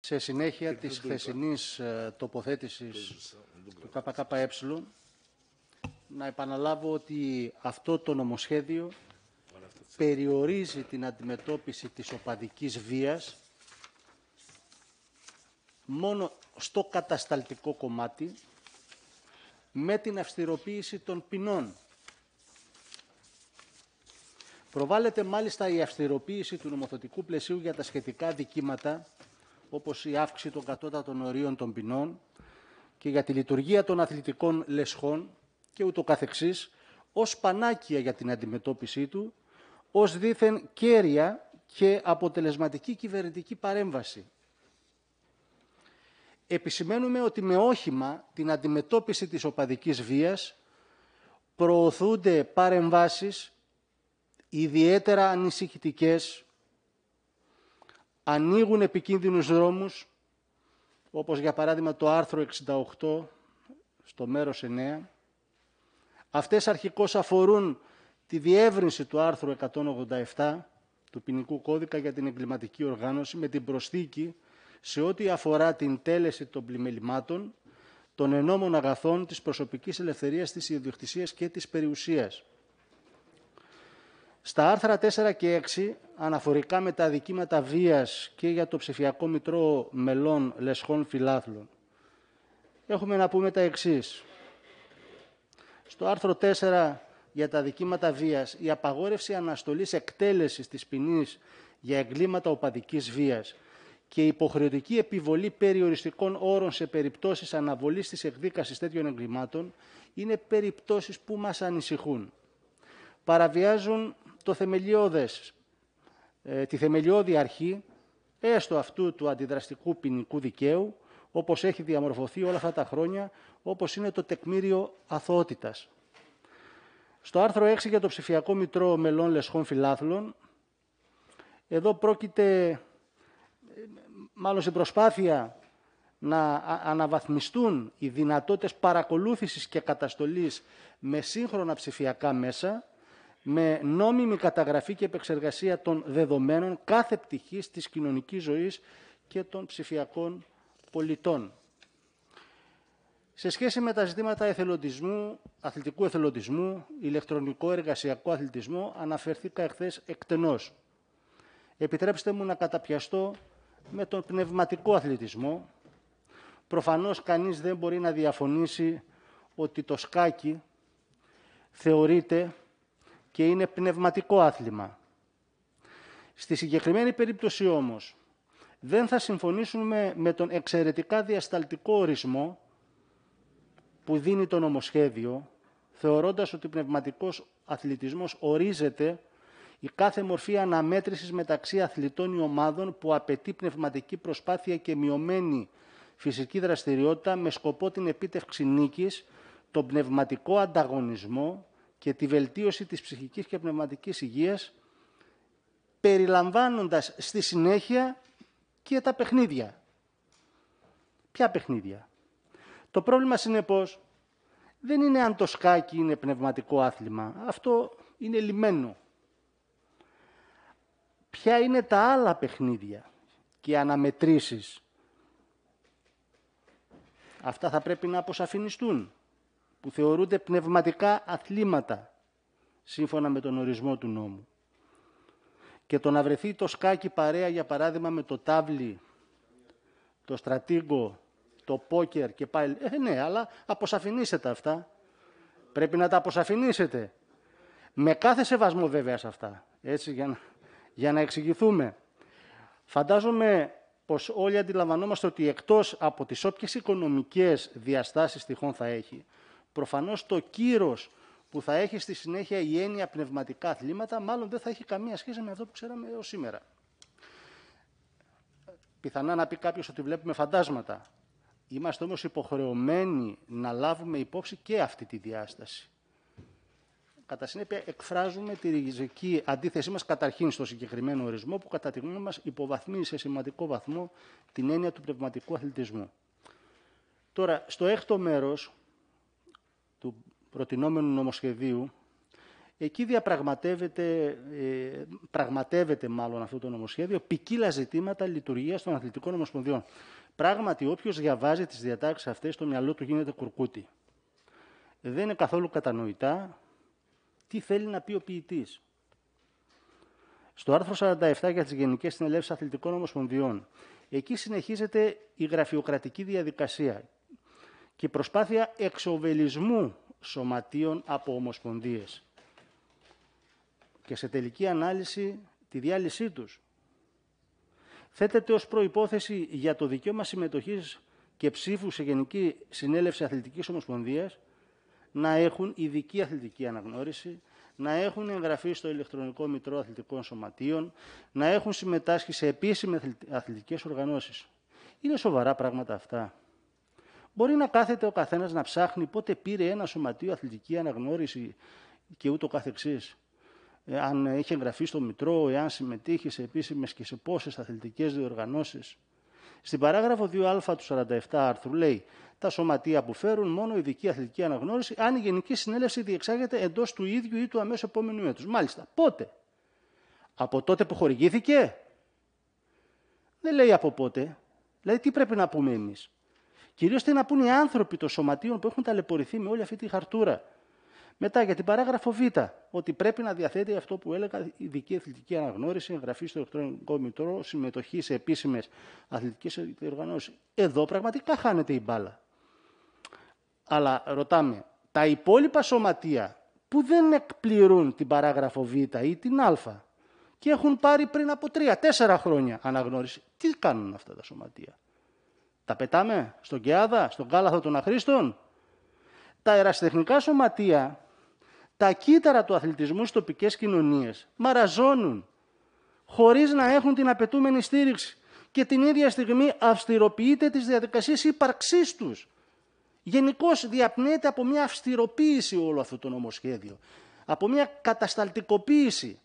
Σε συνέχεια της χθεσινής ε, τοποθέτησης του ΚΚΕ, να επαναλάβω ότι αυτό το νομοσχέδιο περιορίζει την αντιμετώπιση της οπαδικής βίας μόνο στο κατασταλτικό κομμάτι με την αυστηροποίηση των ποινών. Προβάλλεται μάλιστα η αυστηροποίηση του νομοθετικού πλαισίου για τα σχετικά δικήματα όπως η αύξηση των κατώτατων ορίων των ποινών και για τη λειτουργία των αθλητικών λεσχών και ούτω καθεξής, ως πανάκια για την αντιμετώπιση του, ως δήθεν κέρια και αποτελεσματική κυβερνητική παρέμβαση. Επισημαίνουμε ότι με όχημα την αντιμετώπιση της οπαδικής βίας προωθούνται παρεμβάσεις ιδιαίτερα ανησυχητικές ανοίγουν επικίνδυνους δρόμους, όπως για παράδειγμα το άρθρο 68 στο μέρος 9. Αυτές αρχικώς αφορούν τη διεύρυνση του άρθρου 187 του ποινικού κώδικα για την εγκληματική οργάνωση με την προσθήκη σε ό,τι αφορά την τέλεση των πλημελημάτων, των ενόμων αγαθών, της προσωπικής ελευθερίας, της ιδιοκτησίας και της περιουσίας. Στα άρθρα 4 και 6, αναφορικά με τα δικήματα βίας και για το ψηφιακό μητρό μελών λεσχών φιλάθλων, έχουμε να πούμε τα εξής. Στο άρθρο 4 για τα δικήματα βίας, η απαγόρευση αναστολής εκτέλεσης της ποινής για εγκλήματα οπαδικής βίας και η υποχρεωτική επιβολή περιοριστικών όρων σε περιπτώσεις αναβολής της εκδίκασης τέτοιων εγκλημάτων είναι περιπτώσεις που μας ανησυχούν. Παραβιάζουν στο ε, τη θεμελιώδη αρχή έστω αυτού του αντιδραστικού ποινικού δικαίου, όπως έχει διαμορφωθεί όλα αυτά τα χρόνια, όπως είναι το τεκμήριο αθωότητας. Στο άρθρο 6 για το ψηφιακό μητρό μελών λεσχών φιλάθλων, εδώ πρόκειται, μάλλον σε προσπάθεια να αναβαθμιστούν οι δυνατότητες παρακολούθησης και καταστολής με σύγχρονα ψηφιακά μέσα, με νόμιμη καταγραφή και επεξεργασία των δεδομένων κάθε πτυχής της κοινωνικής ζωής και των ψηφιακών πολιτών. Σε σχέση με τα ζητήματα εθελοντισμού, αθλητικού εθελοντισμού, ηλεκτρονικό εργασιακό αθλητισμό, αναφερθήκα εχθές εκτενώς. Επιτρέψτε μου να καταπιαστώ με τον πνευματικό αθλητισμό. Προφανώς κανείς δεν μπορεί να διαφωνήσει ότι το σκάκι θεωρείται και είναι πνευματικό άθλημα. Στη συγκεκριμένη περίπτωση όμως, δεν θα συμφωνήσουμε με τον εξαιρετικά διασταλτικό ορισμό που δίνει το νομοσχέδιο, θεωρώντας ότι πνευματικός αθλητισμός ορίζεται η κάθε μορφή αναμέτρησης μεταξύ αθλητών ή ομάδων που απαιτεί πνευματική προσπάθεια και μειωμένη φυσική δραστηριότητα με σκοπό την επίτευξη νίκης, τον πνευματικό ανταγωνισμό, και τη βελτίωση της ψυχικής και πνευματικής υγείας, περιλαμβάνοντας στη συνέχεια και τα παιχνίδια. Ποια παιχνίδια. Το πρόβλημα, συνεπώς, δεν είναι αν το σκάκι είναι πνευματικό άθλημα. Αυτό είναι λιμένο. Ποια είναι τα άλλα παιχνίδια και αναμετρήσεις. Αυτά θα πρέπει να αποσαφινιστούν που θεωρούνται πνευματικά αθλήματα, σύμφωνα με τον ορισμό του νόμου. Και το να βρεθεί το σκάκι παρέα, για παράδειγμα, με το τάβλι, το στρατήγκο, το πόκερ και πάλι. Ε, ναι, αλλά αποσαφηνίσετε αυτά. Πρέπει να τα αποσαφηνίσετε. Με κάθε σεβασμό βέβαια σε αυτά, έτσι, για να, για να εξηγηθούμε. Φαντάζομαι πως όλοι αντιλαμβανόμαστε ότι εκτός από τις όποιες οικονομικές διαστάσεις τυχόν θα έχει, Προφανώς το κύρος που θα έχει στη συνέχεια η έννοια πνευματικά αθλήματα, μάλλον δεν θα έχει καμία σχέση με αυτό που ξέραμε έως σήμερα. Πιθανά να πει κάποιος ότι βλέπουμε φαντάσματα. Είμαστε όμως υποχρεωμένοι να λάβουμε υπόψη και αυτή τη διάσταση. Κατά συνέπεια, εκφράζουμε τη ριζική αντίθεσή μας καταρχήν στο συγκεκριμένο ορισμό, που κατά τη γνώμη μας υποβαθμίζει σε σημαντικό βαθμό την έννοια του πνευματικού αθλητισμού. Τώρα, στο έκτο μέρος, του προτινόμενου νομοσχεδίου, εκεί διαπραγματεύεται, ε, πραγματεύεται μάλλον αυτό το νομοσχέδιο, ποικίλα ζητήματα λειτουργίας των αθλητικών ομοσπονδιών. Πράγματι, όποιος διαβάζει τις διατάξεις αυτές, στο μυαλό του γίνεται κουρκούτι. Δεν είναι καθόλου κατανοητά τι θέλει να πει ο ποιητής. Στο άρθρο 47 για τις Γενικές Συνελεύσεις Αθλητικών Ομοσπονδιών, εκεί συνεχίζεται η γραφειοκρατική διαδικασία και προσπάθεια εξοβελισμού σωματείων από ομοσπονδίες και σε τελική ανάλυση τη διάλυσή τους. Θέτεται ως προϋπόθεση για το δικαίωμα συμμετοχής και ψήφου σε Γενική Συνέλευση Αθλητικής Ομοσπονδίας να έχουν ειδική αθλητική αναγνώριση, να έχουν εγγραφεί στο ηλεκτρονικό μητρό αθλητικών σωματείων, να έχουν συμμετάσχει σε επίσημες αθλητικές οργανώσεις. Είναι σοβαρά πράγματα αυτά. Μπορεί να κάθεται ο καθένας να ψάχνει πότε πήρε ένα σωματείο αθλητική αναγνώριση και ούτω καθεξής. Ε, αν έχει εγγραφεί στο Μητρό, εάν συμμετείχε σε επίσημες και σε πόσες αθλητικές διοργανώσεις. Στην παράγραφο 2α του 47 άρθρου λέει: Τα σωματεία που φέρουν μόνο ειδική αθλητική αναγνώριση, αν η Γενική Συνέλευση διεξάγεται εντός του ίδιου ή του αμέσω επόμενου έτους. Μάλιστα. Πότε. Από τότε που χορηγήθηκε. Δεν λέει από πότε. Δηλαδή, τι πρέπει να πούμε Κυρίως τι να πούν οι άνθρωποι των σωματείων που έχουν ταλαιπωρηθεί με όλη αυτή τη χαρτούρα. Μετά για την παράγραφο Β, ότι πρέπει να διαθέτει αυτό που έλεγα ειδική αθλητική αναγνώριση, εγγραφή στο ηλεκτρονικό μητρό, συμμετοχή σε επίσημες αθλητικές διοργανώσεις. Εδώ πραγματικά χάνεται η μπάλα. Αλλά ρωτάμε, τα υπόλοιπα σωματεία που δεν εκπληρούν την παράγραφο Β ή την Α και έχουν πάρει πριν από τρία, τέσσερα χρόνια αναγνώριση, τι κάνουν αυτά τα σωματεία. Τα πετάμε στον Κεάδα, στον Κάλαθο των Αχρήστων. Τα ερασιτεχνικά σωματεία, τα κύτταρα του αθλητισμού στις τοπικές κοινωνίες μαραζώνουν χωρίς να έχουν την απαιτούμενη στήριξη και την ίδια στιγμή αυστηροποιείται τις διαδικασίες ύπαρξής τους. Γενικώς διαπνέεται από μια αυστηροποίηση όλο αυτό το νομοσχέδιο, από μια κατασταλτικοποίηση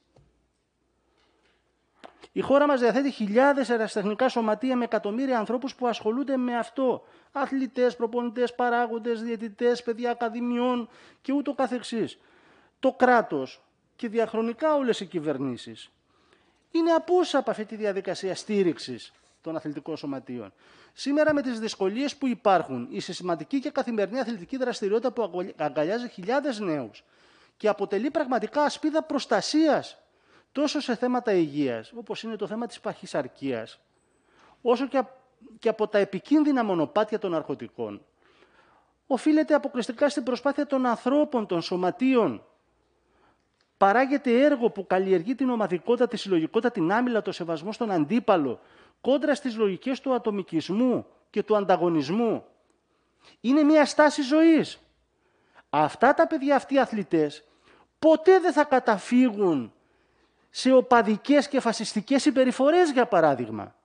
η χώρα μας διαθέτει χιλιάδες ερασιτεχνικά σωματεία με εκατομμύρια ανθρώπους που ασχολούνται με αυτό. Αθλητές, προπονητές, παράγοντες, διαιτητές, παιδιά ακαδημιών και ούτω καθεξής. Το κράτος και διαχρονικά όλες οι κυβερνήσεις είναι απούσα από αυτή τη διαδικασία στήριξης των αθλητικών σωματείων. Σήμερα με τις δυσκολίες που υπάρχουν, η συστηματική και καθημερινή αθλητική δραστηριότητα που αγκαλιάζει χιλιάδες νέους και αποτελεί πραγματικά ασπίδα προστασίας τόσο σε θέματα υγείας, όπως είναι το θέμα της παχυσαρκίας, όσο και από τα επικίνδυνα μονοπάτια των ναρκωτικών, οφείλεται αποκλειστικά στην προσπάθεια των ανθρώπων, των σωματείων. Παράγεται έργο που καλλιεργεί την ομαδικότητα, τη συλλογικότητα, την άμυλα, το σεβασμό στον αντίπαλο, κόντρα στις λογικές του ατομικισμού και του ανταγωνισμού. Είναι μια στάση ζωής. Αυτά τα παιδιά, αυτοί οι αθλητές, ποτέ δεν θα καταφύγουν σε οπαδικές και φασιστικές συμπεριφορές, για παράδειγμα.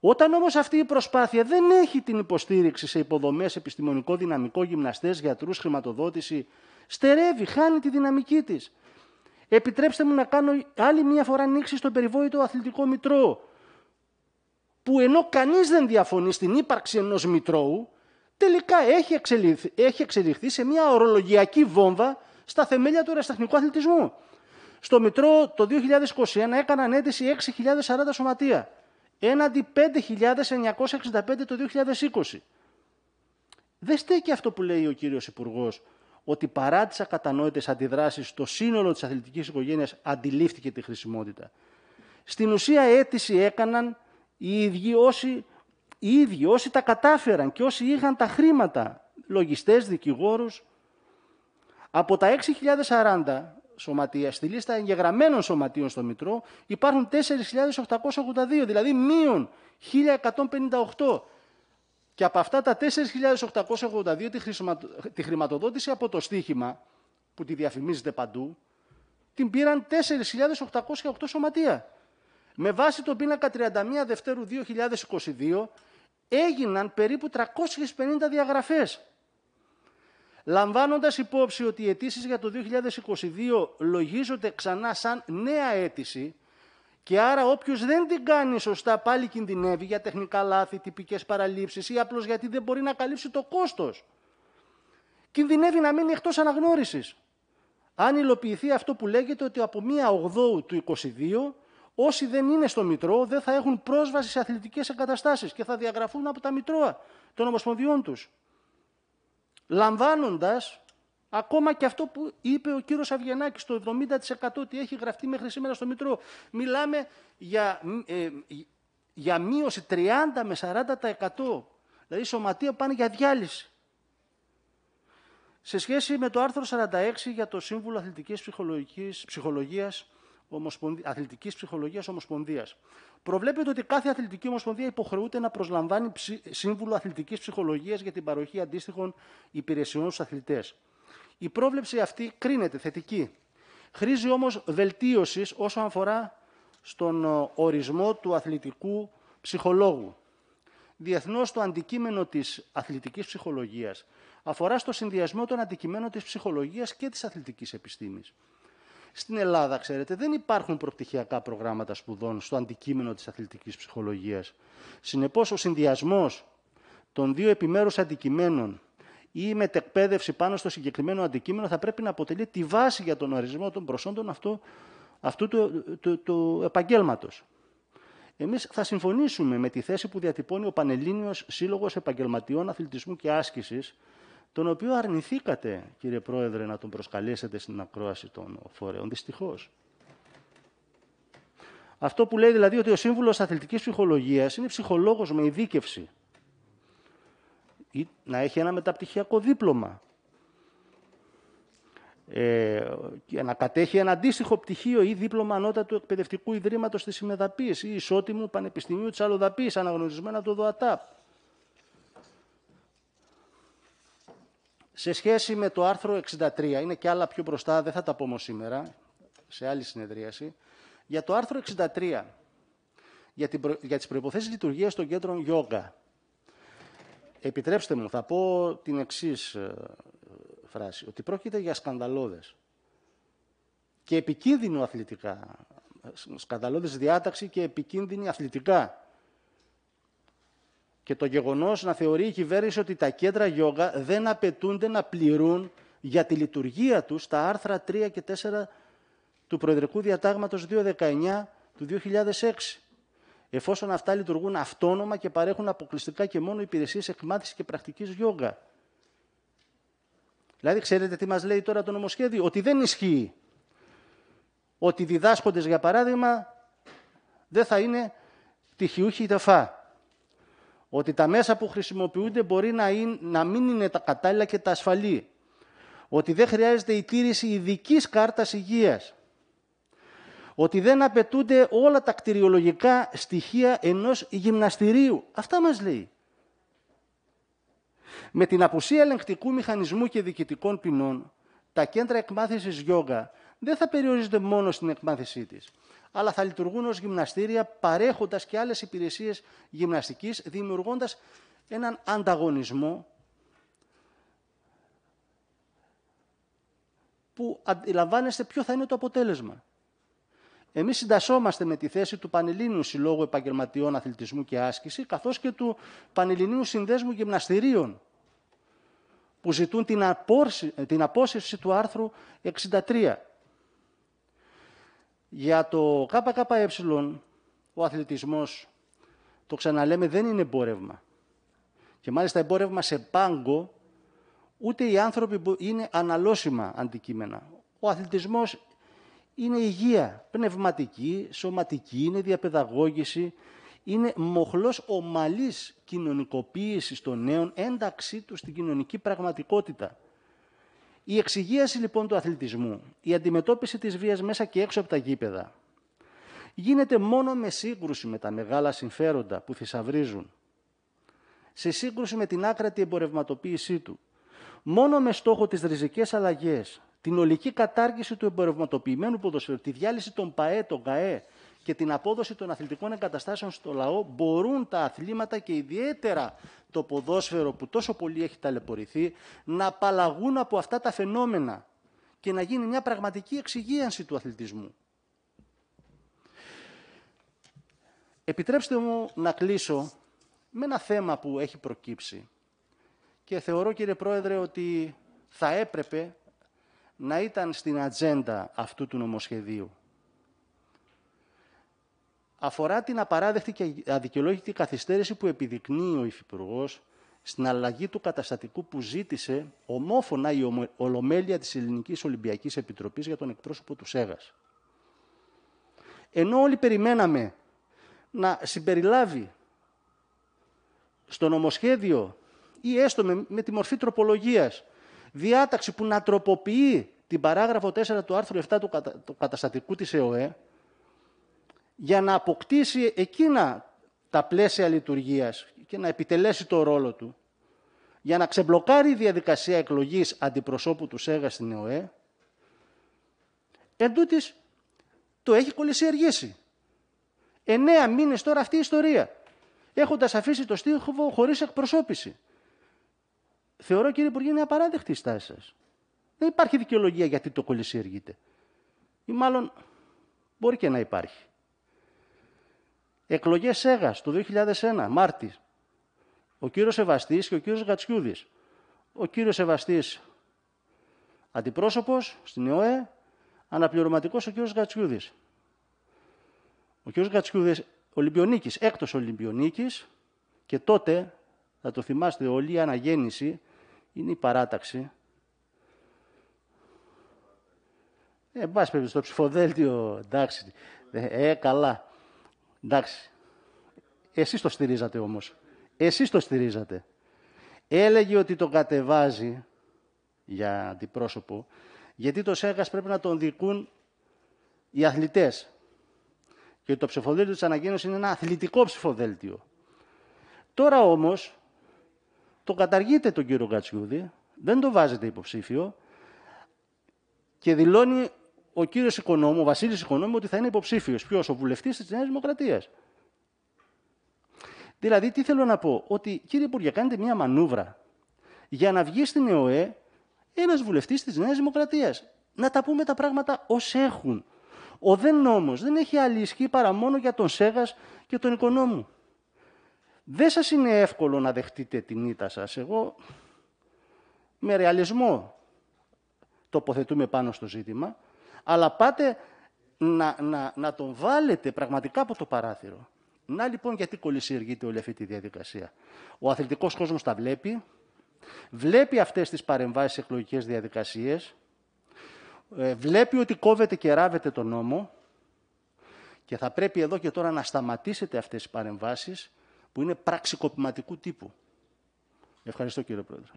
Όταν όμως αυτή η προσπάθεια δεν έχει την υποστήριξη σε υποδομές, επιστημονικό δυναμικό, γυμναστές, γιατρούς, χρηματοδότηση, στερεύει, χάνει τη δυναμική της. Επιτρέψτε μου να κάνω άλλη μια φορά νήξη στο περιβόητο αθλητικό μητρό, που ενώ κανείς δεν διαφωνεί στην ύπαρξη ενός μητρώου, τελικά έχει εξελιχθεί, έχει εξελιχθεί σε μια ορολογιακή βόμβα στα θεμέλια του αεραστεχνικού αθλητισμού. Στο Μητρό το 2021 έκαναν αίτηση 6.040 σωματεία, έναντι 5.965 το 2020. Δεν στέκει αυτό που λέει ο κύριος Υπουργός ότι παρά τις ακατανόητες αντιδράσεις, το σύνολο της αθλητικής οικογένειας αντιλήφθηκε τη χρησιμότητα. Στην ουσία αίτηση έκαναν οι ίδιοι όσοι, οι ίδιοι όσοι τα κατάφεραν και όσοι είχαν τα χρήματα, λογιστές, δικηγόρους. Από τα 6.040 σωματεία. Στη λίστα εγγεγραμμένων σωματείων στο Μητρό υπάρχουν 4.882, δηλαδή μείον 1.158. Και από αυτά τα 4.882 τη χρηματοδότηση από το στίχημα που τη διαφημίζεται παντού, την πήραν 4.808 σωματεία. Με βάση τον πίνακα 31 Δευτέρου 2022 έγιναν περίπου 350 διαγραφές Λαμβάνοντας υπόψη ότι οι αιτήσεις για το 2022 λογίζονται ξανά σαν νέα αίτηση και άρα όποιος δεν την κάνει σωστά πάλι κινδυνεύει για τεχνικά λάθη, τυπικές παραλήψεις ή απλώς γιατί δεν μπορεί να καλύψει το κόστος. Κινδυνεύει να μείνει εκτός αναγνώρισης. Αν υλοποιηθεί αυτό που λέγεται ότι από 1 Οκτώου του 2022 όσοι δεν είναι στο Μητρό δεν θα έχουν πρόσβαση σε αθλητικές εγκαταστάσεις και θα διαγραφούν από τα Μητρώα των Ομοσπονδιών τους λαμβάνοντας ακόμα και αυτό που είπε ο κύριος Αυγενάκης, το 70% ότι έχει γραφτεί μέχρι σήμερα στο Μητρό. Μιλάμε για, ε, για μείωση 30 με 40%. Δηλαδή, σωματεία πάνε για διάλυση. Σε σχέση με το άρθρο 46 για το Σύμβουλο Αθλητικής Ψυχολογίας, Ομοσπονδ... Αθλητικής Ψυχολογίας Ομοσπονδίας προβλέπεται ότι κάθε αθλητική ομοσπονδία υποχρεούται να προσλαμβάνει σύμβουλο αθλητικής ψυχολογίας για την παροχή αντίστοιχων υπηρεσιών στους αθλητές. Η πρόβλεψη αυτή κρίνεται θετική. Χρήζει όμως βελτίωσης όσον αφορά στον ε, ορισμό του αθλητικού ψυχολόγου. Διεθνώς το αντικείμενο της αθλητικής ψυχολογίας αφορά στο συνδυασμό των αντικειμένων της ψυχολογίας και της αθλητικής επιστήμης. Στην Ελλάδα, ξέρετε, δεν υπάρχουν προπτυχιακά προγράμματα σπουδών στο αντικείμενο της αθλητικής ψυχολογίας. Συνεπώς, ο συνδυασμός των δύο επιμέρους αντικειμένων ή η μετεκπαίδευση πάνω στο συγκεκριμένο αντικείμενο θα πρέπει να αποτελεί τη βάση για τον ορισμό των προσόντων αυτού, του, του, του, του επαγγέλματος. Εμείς θα συμφωνήσουμε με τη θέση που διατυπώνει ο Πανελλήνιος Σύλλογος Επαγγελματιών Αθλητισμού και Άσκησης τον οποίο αρνηθήκατε, κύριε Πρόεδρε, να τον προσκαλέσετε στην ακρόαση των φορέων, δυστυχώς. Αυτό που λέει δηλαδή ότι ο σύμβουλος αθλητικής ψυχολογίας είναι ψυχολόγος με ειδίκευση. Ή να έχει ένα μεταπτυχιακό δίπλωμα. Ε, και να κατέχει ένα αντίστοιχο πτυχίο ή δίπλωμα ανώτατου εκπαιδευτικού ιδρύματος της Συμμεδαπής ή ισότιμου Πανεπιστημίου της Αλοδαπή, αναγνωρισμένα από το ΔΟΑΤΑΠ. Σε σχέση με το άρθρο 63, είναι και άλλα πιο μπροστά, δεν θα τα πω όμως σήμερα, σε άλλη συνεδρίαση, για το άρθρο 63, για, την προ... για τις προϋποθέσεις λειτουργίας των κέντρων γιόγκα. Επιτρέψτε μου, θα πω την εξής ε, φράση, ότι πρόκειται για σκανδαλώδες και επικίνδυνο αθλητικά. Ε, σκανδαλώδες διάταξη και επικίνδυνη αθλητικά και το γεγονός να θεωρεί η κυβέρνηση ότι τα κέντρα γιόγκα δεν απαιτούνται να πληρούν για τη λειτουργία τους τα άρθρα 3 και 4 του Προεδρικού Διατάγματος 219 του 2006 εφόσον αυτά λειτουργούν αυτόνομα και παρέχουν αποκλειστικά και μόνο υπηρεσίες εκμάθησης και πρακτικής γιόγκα. Δηλαδή, ξέρετε τι μας λέει τώρα το νομοσχέδιο, ότι δεν ισχύει. Ότι διδάσκοντες, για παράδειγμα, δεν θα είναι τυχιούχοι τεφά ότι τα μέσα που χρησιμοποιούνται μπορεί να, είναι, να μην είναι τα κατάλληλα και τα ασφαλή, ότι δεν χρειάζεται η τήρηση ειδικής κάρτας υγεια ότι δεν απαιτούνται όλα τα κτηριολογικά στοιχεία ενός γυμναστηρίου. Αυτά μας λέει. Με την απουσία ελεγκτικού μηχανισμού και διοικητικών ποινών, τα κέντρα εκμάθησης γιόγκα δεν θα περιορίζονται μόνο στην εκμάθησή της αλλά θα λειτουργούν ως γυμναστήρια παρέχοντας και άλλες υπηρεσίες γυμναστικής, δημιουργώντας έναν ανταγωνισμό που αντιλαμβάνεστε ποιο θα είναι το αποτέλεσμα. Εμείς συντασσόμαστε με τη θέση του Πανελλήνιου Συλλόγου Επαγγελματιών Αθλητισμού και Άσκηση, καθώς και του Πανελληνίου Συνδέσμου Γυμναστηρίων, που ζητούν την, απόσυρση του άρθρου 63 για το ΚΚΕ, ο αθλητισμός, το ξαναλέμε, δεν είναι εμπόρευμα. Και μάλιστα εμπόρευμα σε πάγκο, ούτε οι άνθρωποι είναι αναλώσιμα αντικείμενα. Ο αθλητισμός είναι υγεία, πνευματική, σωματική, είναι διαπαιδαγώγηση, είναι μοχλός ομαλής κοινωνικοποίησης των νέων, ένταξή τους στην κοινωνική πραγματικότητα. Η εξηγίαση λοιπόν του αθλητισμού, η αντιμετώπιση της βίας μέσα και έξω από τα γήπεδα, γίνεται μόνο με σύγκρουση με τα μεγάλα συμφέροντα που θησαυρίζουν, σε σύγκρουση με την άκρατη εμπορευματοποίησή του, μόνο με στόχο τις ριζικές αλλαγές, την ολική κατάργηση του εμπορευματοποιημένου ποδοσφαίρου, τη διάλυση των ΠαΕ, των ΚΑΕ, και την απόδοση των αθλητικών εγκαταστάσεων στο λαό μπορούν τα αθλήματα και ιδιαίτερα το ποδόσφαιρο που τόσο πολύ έχει ταλαιπωρηθεί να απαλλαγούν από αυτά τα φαινόμενα και να γίνει μια πραγματική εξυγίανση του αθλητισμού. Επιτρέψτε μου να κλείσω με ένα θέμα που έχει προκύψει και θεωρώ κύριε Πρόεδρε ότι θα έπρεπε να ήταν στην ατζέντα αυτού του νομοσχεδίου αφορά την απαράδεκτη και αδικαιολόγητη καθυστέρηση που επιδεικνύει ο Υφυπουργός στην αλλαγή του καταστατικού που ζήτησε ομόφωνα η Ολομέλεια της Ελληνικής Ολυμπιακής Επιτροπής για τον εκπρόσωπο του ΣΕΓΑΣ. Ενώ όλοι περιμέναμε να συμπεριλάβει στο νομοσχέδιο ή έστω με, τη μορφή τροπολογίας διάταξη που να τροποποιεί την παράγραφο 4 του άρθρου 7 του, καταστατικού της ΕΟΕ, για να αποκτήσει εκείνα τα πλαίσια λειτουργίας και να επιτελέσει το ρόλο του, για να ξεμπλοκάρει η διαδικασία εκλογής αντιπροσώπου του ΣΕΓΑ στην ΕΟΕ, εν το έχει κολλησιεργήσει. Εννέα μήνες τώρα αυτή η ιστορία, έχοντας αφήσει το στίχο χωρίς εκπροσώπηση. Θεωρώ, κύριε Υπουργέ, είναι απαράδεκτη η στάση σας. Δεν υπάρχει δικαιολογία γιατί το κολυσιεργείτε. Ή μάλλον μπορεί και να υπάρχει. Εκλογές ΣΕΓΑ το 2001, Μάρτης. Ο κύριος Σεβαστής και ο κύριος Γατσιούδης. Ο κύριος σεβαστής, αντιπρόσωπος στην ΕΟΕ, αναπληρωματικός ο κύριος Γατσιούδης. Ο κύριος Γατσιούδης ολυμπιονίκης, έκτος ολυμπιονίκης και τότε, θα το θυμάστε όλοι, η αναγέννηση είναι η παράταξη. Ε, εν πάση στο ψηφοδέλτιο, εντάξει, ε, καλά. Εντάξει. εσείς το στηρίζατε όμως. Εσείς το στηρίζατε. Έλεγε ότι το κατεβάζει για αντιπρόσωπο, γιατί το ΣΕΓΑΣ πρέπει να τον δικούν οι αθλητές. Και το ψηφοδέλτιο της ανακοίνωσης είναι ένα αθλητικό ψηφοδέλτιο. Τώρα όμως, το καταργείται τον κύριο Κατσιούδη, δεν το βάζετε υποψήφιο και δηλώνει ο κύριος Οικονόμου, ο Βασίλης Οικονόμου, ότι θα είναι υποψήφιος Ποιος, ο βουλευτής της Νέας Δημοκρατίας. Δηλαδή, τι θέλω να πω, ότι κύριε Υπουργέ, κάνετε μια μανούβρα για να βγει στην ΕΟΕ ένας βουλευτής της Νέας Δημοκρατίας. Να τα πούμε τα πράγματα ως έχουν. Ο ΔΕΝ νόμος δεν έχει άλλη ισχύ παρά μόνο για τον Σέγας και τον Οικονόμου. Δεν σας είναι εύκολο να δεχτείτε την ήττα σας. Εγώ με ρεαλισμό τοποθετούμε πάνω στο ζήτημα αλλά πάτε να, τον βάλετε πραγματικά από το παράθυρο. Να λοιπόν γιατί κολλησιεργείται όλη αυτή τη διαδικασία. Ο αθλητικός κόσμος τα βλέπει, βλέπει αυτές τις παρεμβάσεις σε εκλογικές διαδικασίες, ε, βλέπει ότι κόβεται και ράβεται τον νόμο και θα πρέπει εδώ και τώρα να σταματήσετε αυτές τις παρεμβάσεις που είναι πραξικοπηματικού τύπου. Ευχαριστώ κύριε Πρόεδρε.